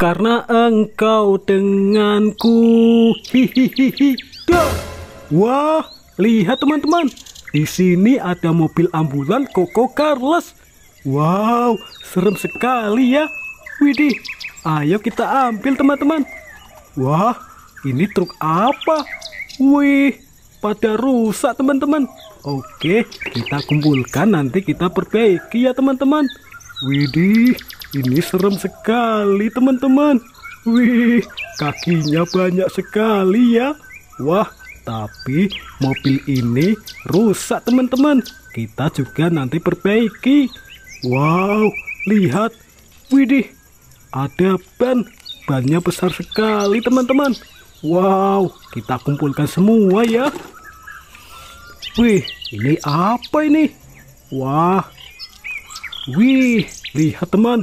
karena engkau denganku. Hihihihi. Wah, lihat teman-teman. Di sini ada mobil ambulan Koko Carlos. Wow, serem sekali ya. Widih, ayo kita ambil teman-teman. Wah, ini truk apa? Wih, pada rusak teman-teman. Oke, kita kumpulkan nanti kita perbaiki ya teman-teman. Widih, ini serem sekali teman-teman. Wih, kakinya banyak sekali ya. Wah, tapi mobil ini rusak teman-teman. Kita juga nanti perbaiki. Wow, lihat. Widih, ada ban. Bannya besar sekali teman-teman. Wow, kita kumpulkan semua ya. Wih, ini apa ini? Wah. Wih, lihat teman.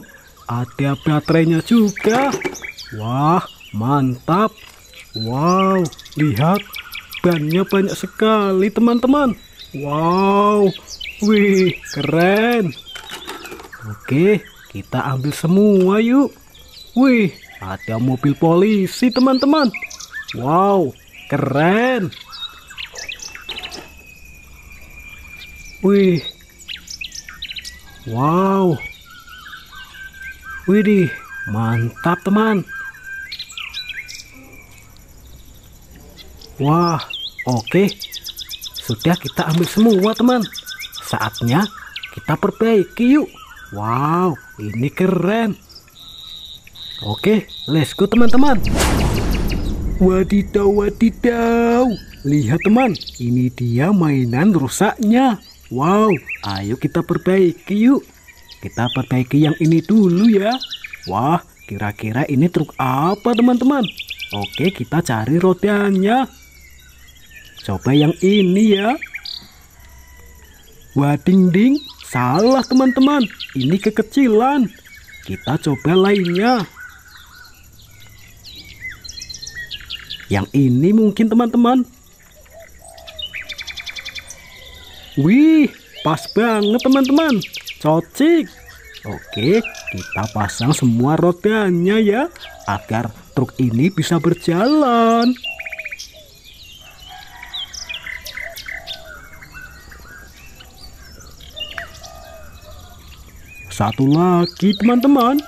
Ada baterainya juga. Wah, mantap. Wow, lihat. Bannya banyak sekali, teman-teman. Wow, wih, keren. Oke, kita ambil semua yuk. Wih, ada mobil polisi, teman-teman. Wow, keren. Wih. Wow, Widih, mantap teman. Wah, oke. Okay. Sudah kita ambil semua teman. Saatnya kita perbaiki yuk. Wow, ini keren. Oke, let's go teman-teman. Wadidaw, wadidaw. Lihat teman, ini dia mainan rusaknya. Wow, ayo kita perbaiki yuk. Kita perbaiki yang ini dulu ya. Wah, kira-kira ini truk apa teman-teman? Oke, kita cari rodanya. Coba yang ini ya. Wah, ding ding, salah teman-teman. Ini kekecilan. Kita coba lainnya. Yang ini mungkin teman-teman. Wih, pas banget teman-teman cocik. Oke, kita pasang semua rodanya ya, agar truk ini bisa berjalan. Satu lagi teman-teman.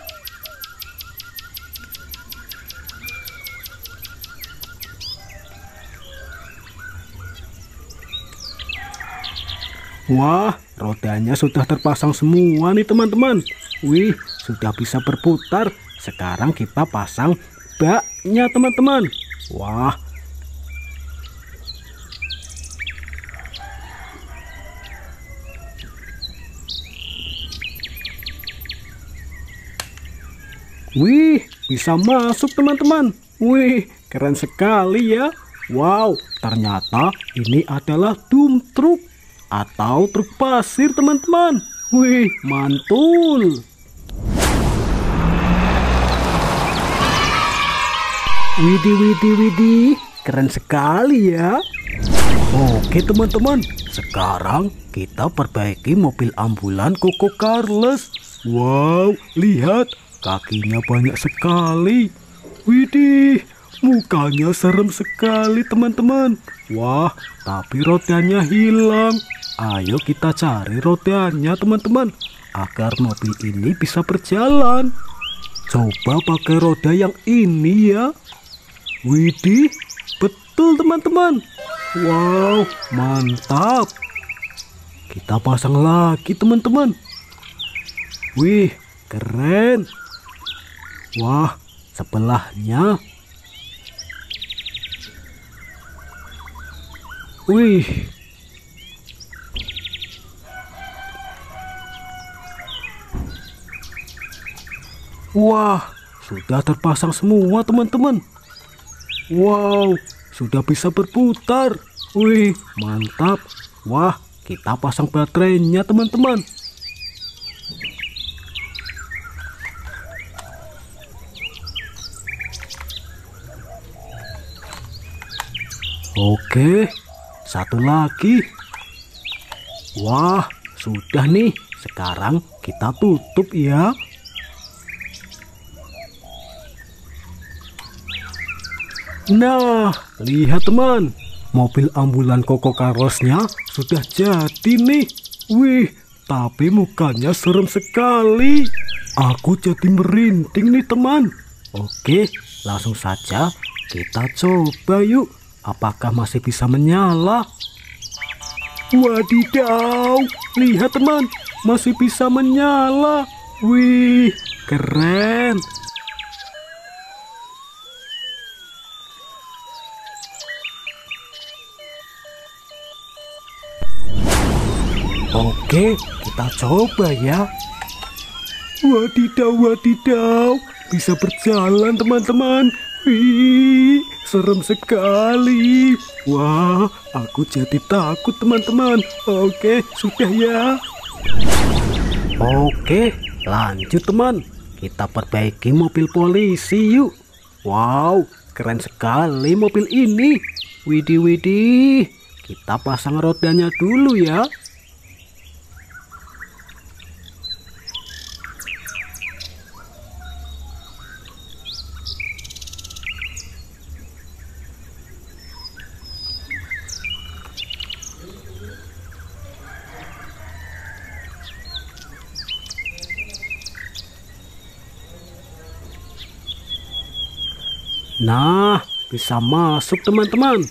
Wah, Rodanya sudah terpasang semua nih teman-teman. Wih, sudah bisa berputar. Sekarang kita pasang baknya teman-teman. Wah. Wih, bisa masuk teman-teman. Wih, keren sekali ya. Wow, ternyata ini adalah dump truck atau truk pasir teman-teman. Wih, mantul. Widih, widih, widih. Keren sekali ya. Oke teman-teman, sekarang kita perbaiki mobil ambulan Koko Carlos. Wow, lihat kakinya banyak sekali. Widih, Mukanya serem sekali teman-teman. Wah, tapi rotiannya hilang. Ayo kita cari rotiannya teman-teman. Agar mobil ini bisa berjalan. Coba pakai roda yang ini ya. Widih, betul teman-teman. Wow, mantap. Kita pasang lagi teman-teman. Wih, keren. Wah, sebelahnya Wih. Wah, sudah terpasang semua teman-teman. Wow, sudah bisa berputar. Wih, mantap. Wah, kita pasang baterainya teman-teman. Oke, satu lagi. Wah, sudah nih. Sekarang kita tutup ya. Nah, lihat teman. Mobil ambulan Koko Karosnya sudah jadi nih. Wih, tapi mukanya serem sekali. Aku jadi merinding nih teman. Oke, langsung saja kita coba yuk. Apakah masih bisa menyala? Wadidaw, lihat teman, masih bisa menyala. Wih, keren. Oke, kita coba ya. Wadidaw, wadidaw. Bisa berjalan teman-teman. Wih serem sekali. Wah, aku jadi takut teman-teman. Oke, sudah ya. Oke, lanjut teman. Kita perbaiki mobil polisi yuk. Wow, keren sekali mobil ini. Widih, widih. Kita pasang rodanya dulu ya. Nah, bisa masuk teman-teman.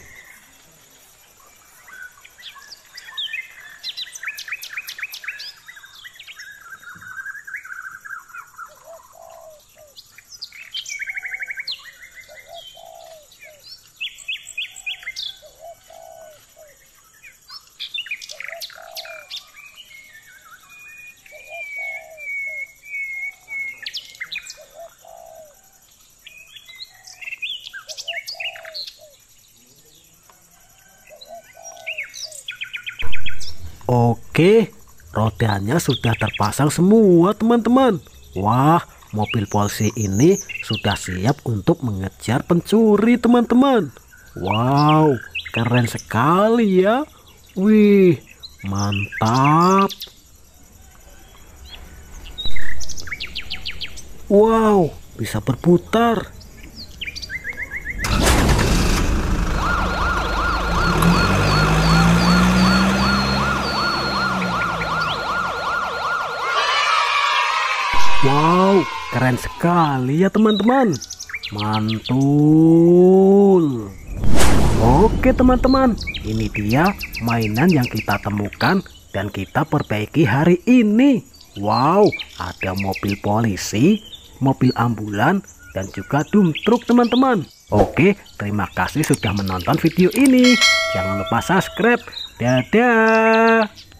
Oke, rodanya sudah terpasang semua teman-teman. Wah, mobil polisi ini sudah siap untuk mengejar pencuri teman-teman. Wow, keren sekali ya. Wih, mantap. Wow, bisa berputar. Wow, keren sekali ya teman-teman. Mantul. Oke teman-teman, ini dia mainan yang kita temukan dan kita perbaiki hari ini. Wow, ada mobil polisi, mobil ambulan, dan juga dump truck teman-teman. Oke, terima kasih sudah menonton video ini. Jangan lupa subscribe. Dadah.